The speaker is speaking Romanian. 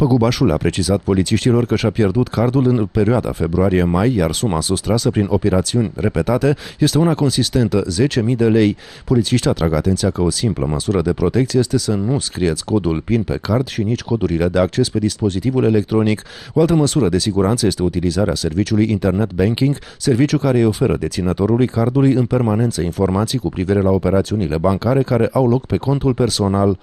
Păgubașul a precizat polițiștilor că și-a pierdut cardul în perioada februarie-mai, iar suma sustrasă prin operațiuni repetate este una consistentă, 10.000 de lei. Polițiștii atrag atenția că o simplă măsură de protecție este să nu scrieți codul PIN pe card și nici codurile de acces pe dispozitivul electronic. O altă măsură de siguranță este utilizarea serviciului Internet Banking, serviciu care îi oferă deținătorului cardului în permanență informații cu privire la operațiunile bancare care au loc pe contul personal.